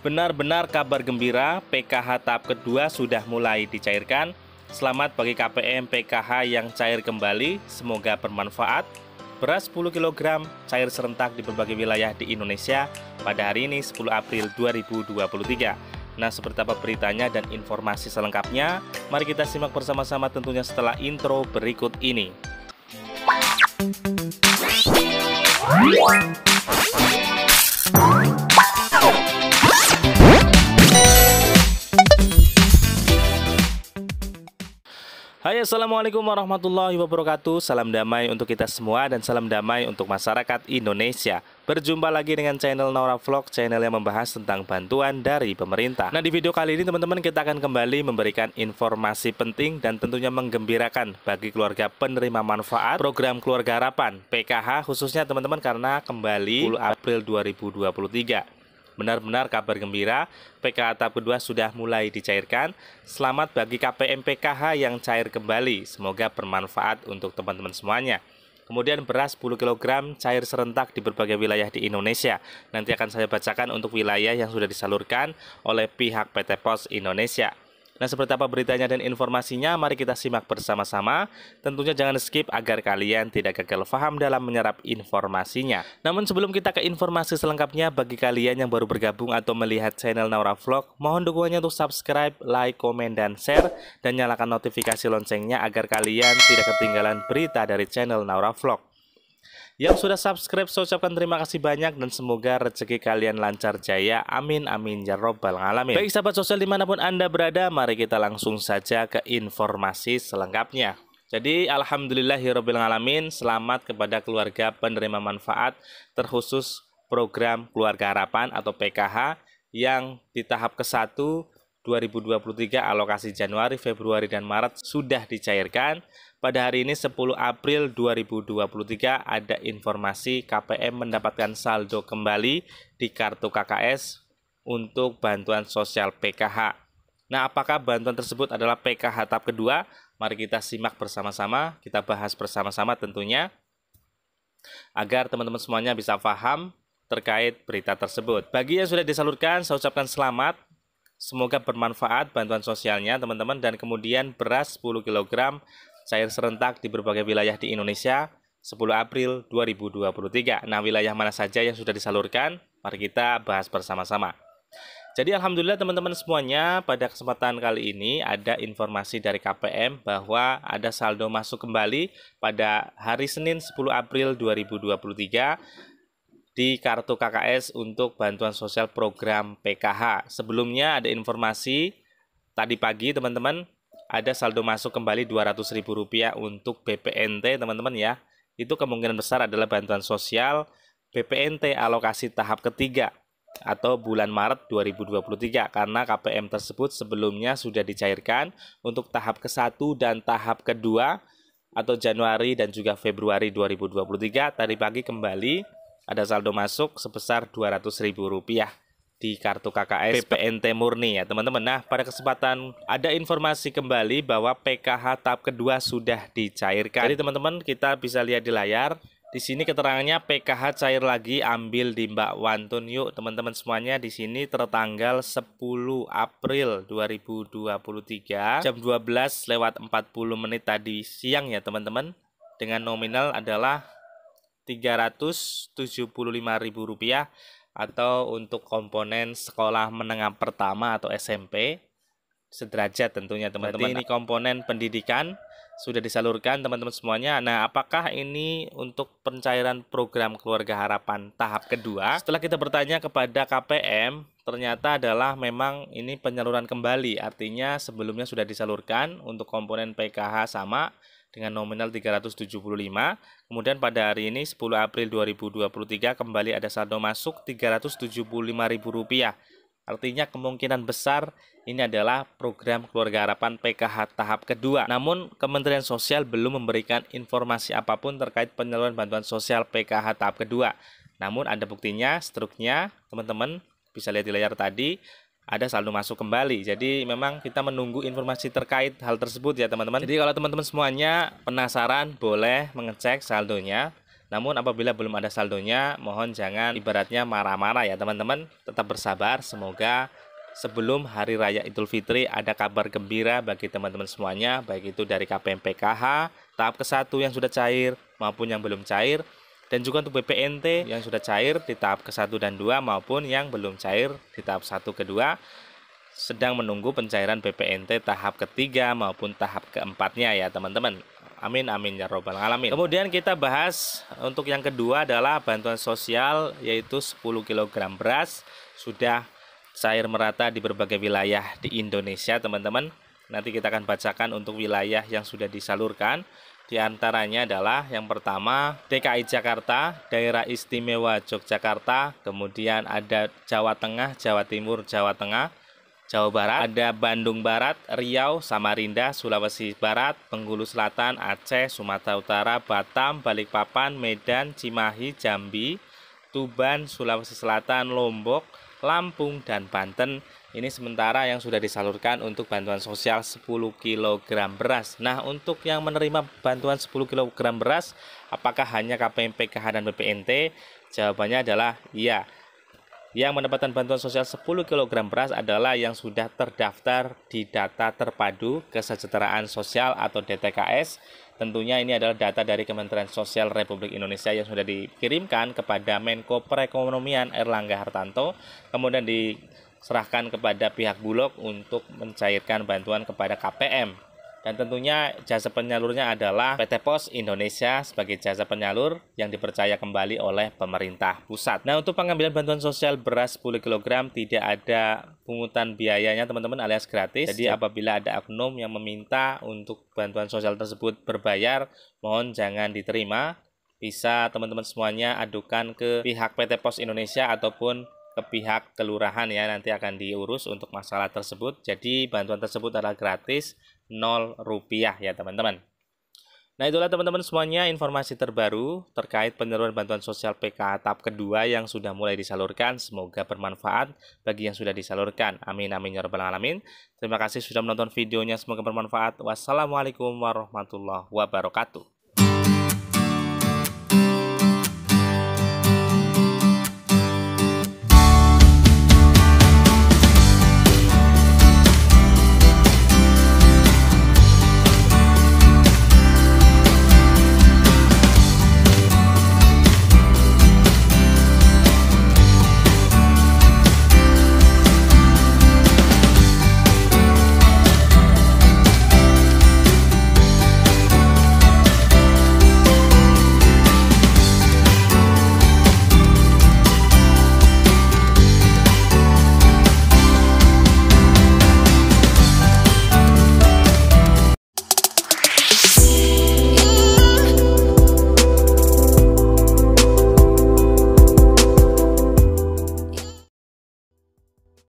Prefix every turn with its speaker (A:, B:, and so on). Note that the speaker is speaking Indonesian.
A: Benar-benar kabar gembira, PKH tahap kedua sudah mulai dicairkan. Selamat bagi KPM PKH yang cair kembali, semoga bermanfaat. Beras 10 kg cair serentak di berbagai wilayah di Indonesia pada hari ini 10 April 2023. Nah, seperti apa beritanya dan informasi selengkapnya? Mari kita simak bersama-sama tentunya setelah intro berikut ini. Hai Assalamualaikum warahmatullahi wabarakatuh Salam damai untuk kita semua dan salam damai untuk masyarakat Indonesia Berjumpa lagi dengan channel Nora Vlog Channel yang membahas tentang bantuan dari pemerintah Nah di video kali ini teman-teman kita akan kembali memberikan informasi penting Dan tentunya menggembirakan bagi keluarga penerima manfaat Program Keluarga Harapan PKH khususnya teman-teman karena kembali 10 April 2023 Benar-benar kabar gembira, PKH tahap kedua sudah mulai dicairkan. Selamat bagi KPM PKH yang cair kembali. Semoga bermanfaat untuk teman-teman semuanya. Kemudian beras 10 kg cair serentak di berbagai wilayah di Indonesia. Nanti akan saya bacakan untuk wilayah yang sudah disalurkan oleh pihak PT Pos Indonesia. Nah, seperti apa beritanya dan informasinya, mari kita simak bersama-sama. Tentunya jangan skip agar kalian tidak gagal paham dalam menyerap informasinya. Namun sebelum kita ke informasi selengkapnya, bagi kalian yang baru bergabung atau melihat channel Naura Vlog, mohon dukungannya untuk subscribe, like, komen, dan share, dan nyalakan notifikasi loncengnya agar kalian tidak ketinggalan berita dari channel Naura Vlog. Yang sudah subscribe saya ucapkan terima kasih banyak dan semoga rezeki kalian lancar jaya. Amin amin ya robbal alamin. Baik sahabat sosial dimanapun Anda berada, mari kita langsung saja ke informasi selengkapnya. Jadi alhamdulillah alamin selamat kepada keluarga penerima manfaat terkhusus program Keluarga Harapan atau PKH yang di tahap ke-1 2023 alokasi Januari, Februari, dan Maret sudah dicairkan. Pada hari ini 10 April 2023 ada informasi KPM mendapatkan saldo kembali di kartu KKS untuk bantuan sosial PKH. Nah, apakah bantuan tersebut adalah PKH tahap kedua? Mari kita simak bersama-sama, kita bahas bersama-sama tentunya agar teman-teman semuanya bisa paham terkait berita tersebut. Bagi yang sudah disalurkan, saya ucapkan selamat Semoga bermanfaat bantuan sosialnya teman-teman dan kemudian beras 10 kg cair serentak di berbagai wilayah di Indonesia 10 April 2023. Nah, wilayah mana saja yang sudah disalurkan? Mari kita bahas bersama-sama. Jadi alhamdulillah teman-teman semuanya pada kesempatan kali ini ada informasi dari KPM bahwa ada saldo masuk kembali pada hari Senin 10 April 2023 di kartu KKS untuk bantuan sosial program PKH. Sebelumnya ada informasi tadi pagi teman-teman ada saldo masuk kembali Rp200.000 untuk BPNT teman-teman ya. Itu kemungkinan besar adalah bantuan sosial BPNT alokasi tahap ketiga atau bulan Maret 2023 karena KPM tersebut sebelumnya sudah dicairkan untuk tahap ke-1 dan tahap kedua atau Januari dan juga Februari 2023 tadi pagi kembali ada saldo masuk sebesar Rp200.000 di kartu KKS PNT murni ya teman-teman. Nah pada kesempatan ada informasi kembali bahwa PKH tahap kedua sudah dicairkan. Jadi teman-teman kita bisa lihat di layar. Di sini keterangannya PKH cair lagi ambil di Mbak Wantun yuk teman-teman semuanya di sini tertanggal 10 April 2023 jam 12 lewat 40 menit tadi siang ya teman-teman dengan nominal adalah Rp375.000 atau untuk komponen sekolah menengah pertama atau SMP sederajat tentunya teman-teman. Ini nah, komponen pendidikan sudah disalurkan teman-teman semuanya. Nah, apakah ini untuk pencairan program Keluarga Harapan tahap kedua? Setelah kita bertanya kepada KPM, ternyata adalah memang ini penyaluran kembali. Artinya sebelumnya sudah disalurkan untuk komponen PKH sama dengan nominal 375. Kemudian pada hari ini 10 April 2023 kembali ada saldo masuk Rp375.000. Artinya kemungkinan besar ini adalah program keluarga harapan PKH tahap kedua. Namun Kementerian Sosial belum memberikan informasi apapun terkait penyaluran bantuan sosial PKH tahap kedua. Namun ada buktinya, struknya teman-teman bisa lihat di layar tadi ada saldo masuk kembali. Jadi memang kita menunggu informasi terkait hal tersebut ya teman-teman. Jadi kalau teman-teman semuanya penasaran boleh mengecek saldonya. Namun apabila belum ada saldonya, mohon jangan ibaratnya marah-marah ya teman-teman. Tetap bersabar, semoga sebelum Hari Raya Idul Fitri ada kabar gembira bagi teman-teman semuanya, baik itu dari KPMPKH, tahap ke-1 yang sudah cair maupun yang belum cair, dan juga untuk BPNT yang sudah cair di tahap ke-1 dan 2 maupun yang belum cair di tahap 1 ke-2 sedang menunggu pencairan BPNT tahap ketiga maupun tahap keempatnya ya teman-teman. Amin amin ya robbal alamin. Kemudian kita bahas untuk yang kedua adalah bantuan sosial yaitu 10 kg beras sudah cair merata di berbagai wilayah di Indonesia, teman-teman. Nanti kita akan bacakan untuk wilayah yang sudah disalurkan. Di antaranya adalah yang pertama DKI Jakarta, Daerah Istimewa Yogyakarta, kemudian ada Jawa Tengah, Jawa Timur, Jawa Tengah, Jawa Barat, ada Bandung Barat, Riau, Samarinda, Sulawesi Barat, Bengkulu Selatan, Aceh, Sumatera Utara, Batam, Balikpapan, Medan, Cimahi, Jambi, Tuban, Sulawesi Selatan, Lombok, Lampung, dan Banten ini sementara yang sudah disalurkan untuk bantuan sosial 10 kg beras. Nah, untuk yang menerima bantuan 10 kg beras, apakah hanya KPM PKH dan BPNT? Jawabannya adalah iya. Yang mendapatkan bantuan sosial 10 kg beras adalah yang sudah terdaftar di data terpadu kesejahteraan sosial atau DTKS. Tentunya ini adalah data dari Kementerian Sosial Republik Indonesia yang sudah dikirimkan kepada Menko Perekonomian Erlangga Hartanto, kemudian di serahkan kepada pihak Bulog untuk mencairkan bantuan kepada KPM. Dan tentunya jasa penyalurnya adalah PT Pos Indonesia sebagai jasa penyalur yang dipercaya kembali oleh pemerintah pusat. Nah untuk pengambilan bantuan sosial beras 10 kg tidak ada pungutan biayanya teman-teman alias gratis. Jadi apabila ada oknum yang meminta untuk bantuan sosial tersebut berbayar, mohon jangan diterima. Bisa teman-teman semuanya adukan ke pihak PT Pos Indonesia ataupun ke pihak kelurahan ya nanti akan diurus untuk masalah tersebut. Jadi bantuan tersebut adalah gratis 0 rupiah ya teman-teman. Nah itulah teman-teman semuanya informasi terbaru terkait penyaluran bantuan sosial PKH tahap kedua yang sudah mulai disalurkan. Semoga bermanfaat bagi yang sudah disalurkan. Amin amin ya rabbal alamin. Terima kasih sudah menonton videonya. Semoga bermanfaat. Wassalamualaikum warahmatullahi wabarakatuh.